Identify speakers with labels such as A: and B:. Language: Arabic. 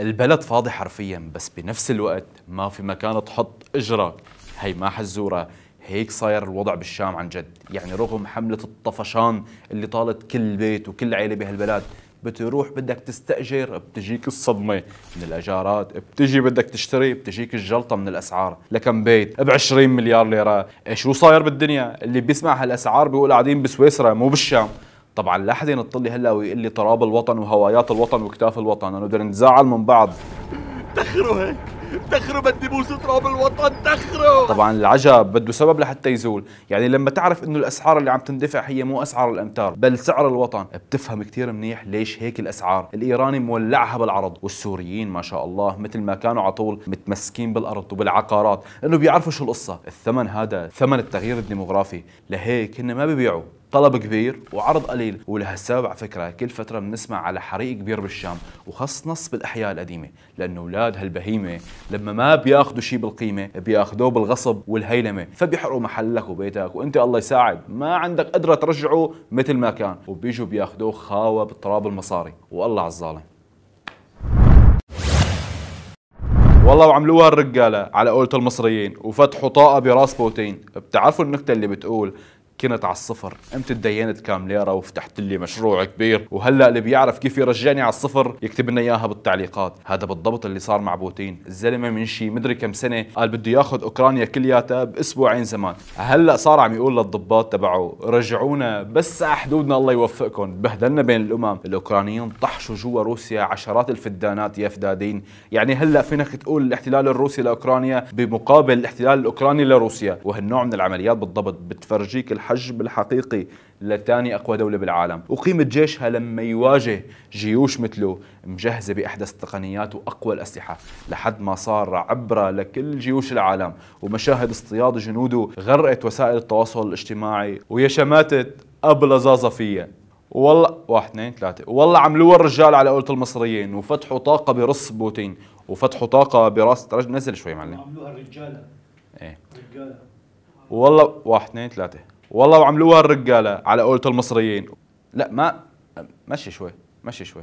A: البلد فاضي حرفيا بس بنفس الوقت ما في مكان تحط اجرك هي ما حزوره هيك صاير الوضع بالشام عن جد يعني رغم حملة الطفشان اللي طالت كل بيت وكل عيلة بهالبلد بتروح بدك تستأجر بتجيك الصدمة من الأجارات بتجي بدك تشتري بتجيك الجلطة من الأسعار لكم بيت ب 20 مليار ليرة شو صاير بالدنيا اللي بيسمع هالأسعار بيقول قاعدين بسويسرا مو بالشام طبعا لا حدا ينطلي هلا ويقول لي تراب الوطن وهوايات الوطن واكتاف الوطن انا بدنا نتزاعل من بعض تخروا هيك تخرب بوس تراب الوطن تخرب طبعا العجب بده سبب لحتى يزول يعني لما تعرف انه الاسعار اللي عم تندفع هي مو اسعار الامتار بل سعر الوطن بتفهم كثير منيح ليش هيك الاسعار الايراني مولعها بالعرض والسوريين ما شاء الله مثل ما كانوا على طول متمسكين بالارض وبالعقارات انه بيعرفوا شو القصه الثمن هذا ثمن التغيير الديموغرافي لهيك هن ما بيبيعوا طلب كبير وعرض قليل ولهالسبب على فكره كل فتره بنسمع على حريق كبير بالشام وخاص نص بالاحياء القديمه لانه اولاد هالبهيمه لما ما بياخذوا شيء بالقيمه بياخذوه بالغصب والهيلمه فبيحرقوا محلك وبيتك وانت الله يساعد ما عندك قدره ترجعه مثل ما كان وبيجوا بياخذوه خاوه بالتراب المصاري والله على الظالم والله وعملوها الرجالة على قولة المصريين وفتحوا طاقة براس بوتين بتعرفوا النكتة اللي بتقول كنت على الصفر قمت تدينت كام ليره وفتحت لي مشروع كبير وهلا اللي بيعرف كيف يرجعني على الصفر يكتب لنا اياها بالتعليقات هذا بالضبط اللي صار مع بوتين الزلمه من شي مدري كم سنه قال بده ياخذ اوكرانيا كلياتها باسبوعين زمان هلا صار عم يقول للضباط تبعه رجعونا بس حدودنا الله يوفقكم بهدلنا بين الامم الاوكرانيين طحشوا جوا روسيا عشرات الفدانات يا فدادين يعني هلا فينك تقول الاحتلال الروسي لاوكرانيا بمقابل الاحتلال الاوكراني لروسيا وهالنوع من العمليات بالضبط بتفرجيك الح الحجب الحقيقي لثاني أقوى دولة بالعالم وقيمة جيشها لما يواجه جيوش مثله مجهزة بأحدث التقنيات وأقوى الأسلحة لحد ما صار عبرة لكل جيوش العالم ومشاهد اصطياد جنوده غرقت وسائل التواصل الاجتماعي ويا شماتة أبلة فيها والله واحد اثنين ثلاثة والله عملوها الرجال على قولة المصريين وفتحوا طاقة برص بوتين وفتحوا طاقة براس نزل شوي معلم عملوها الرجالة ايه رجالة والله واحد اثنين ثلاثة والله وعملوها الرجاله على قولة المصريين لا ما مشي شوي مشي شوي